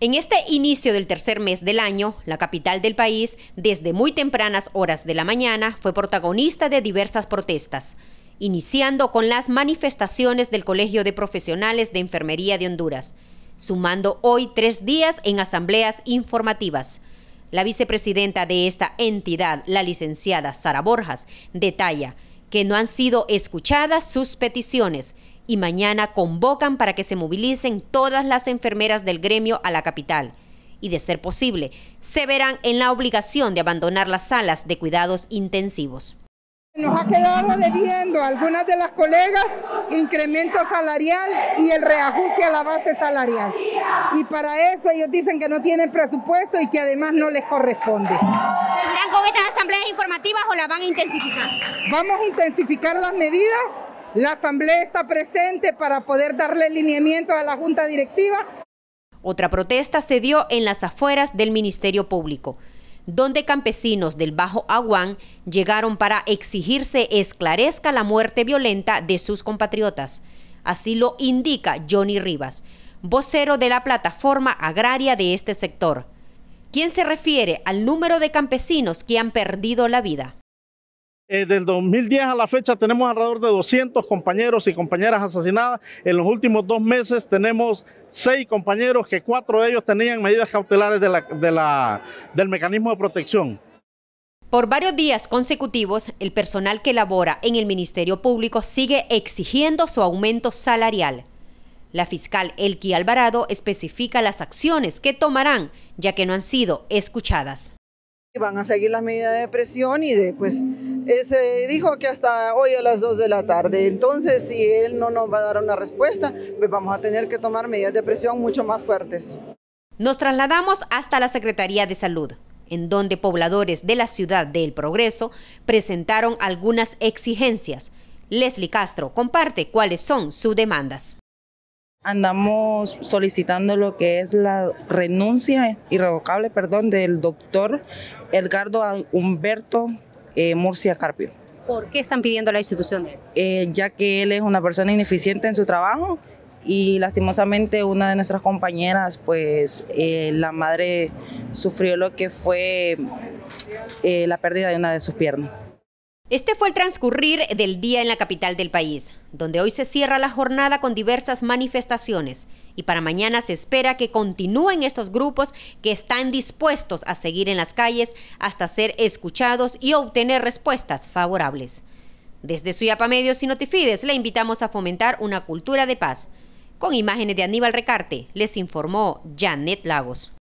En este inicio del tercer mes del año, la capital del país, desde muy tempranas horas de la mañana, fue protagonista de diversas protestas, iniciando con las manifestaciones del Colegio de Profesionales de Enfermería de Honduras, sumando hoy tres días en asambleas informativas. La vicepresidenta de esta entidad, la licenciada Sara Borjas, detalla que no han sido escuchadas sus peticiones y mañana convocan para que se movilicen todas las enfermeras del gremio a la capital y, de ser posible, se verán en la obligación de abandonar las salas de cuidados intensivos. Nos ha quedado debiendo algunas de las colegas incremento salarial y el reajuste a la base salarial. Y para eso ellos dicen que no tienen presupuesto y que además no les corresponde. ¿Tendrán con estas asambleas informativas o las van a intensificar? Vamos a intensificar las medidas la Asamblea está presente para poder darle lineamiento a la Junta Directiva. Otra protesta se dio en las afueras del Ministerio Público, donde campesinos del Bajo Aguán llegaron para exigirse esclarezca la muerte violenta de sus compatriotas. Así lo indica Johnny Rivas, vocero de la plataforma agraria de este sector, ¿Quién se refiere al número de campesinos que han perdido la vida. Desde eh, del 2010 a la fecha tenemos alrededor de 200 compañeros y compañeras asesinadas. En los últimos dos meses tenemos seis compañeros que cuatro de ellos tenían medidas cautelares de del mecanismo de protección. Por varios días consecutivos, el personal que labora en el Ministerio Público sigue exigiendo su aumento salarial. La fiscal Elki Alvarado especifica las acciones que tomarán, ya que no han sido escuchadas. Van a seguir las medidas de presión y de, pues, se dijo que hasta hoy a las 2 de la tarde. Entonces, si él no nos va a dar una respuesta, pues vamos a tener que tomar medidas de presión mucho más fuertes. Nos trasladamos hasta la Secretaría de Salud, en donde pobladores de la ciudad de El Progreso presentaron algunas exigencias. Leslie Castro comparte cuáles son sus demandas. Andamos solicitando lo que es la renuncia irrevocable, perdón, del doctor Edgardo Humberto eh, Murcia Carpio. ¿Por qué están pidiendo la institución eh, ya que él es una persona ineficiente en su trabajo y lastimosamente una de nuestras compañeras, pues eh, la madre sufrió lo que fue la pérdida de una de sus piernas. Este fue el transcurrir del día en la capital del país, donde hoy se cierra la jornada con diversas manifestaciones y para mañana se espera que continúen estos grupos que están dispuestos a seguir en las calles hasta ser escuchados y obtener respuestas favorables. Desde Suyapa Medios y Notifides le invitamos a fomentar una cultura de paz. Con imágenes de Aníbal Recarte, les informó Janet Lagos.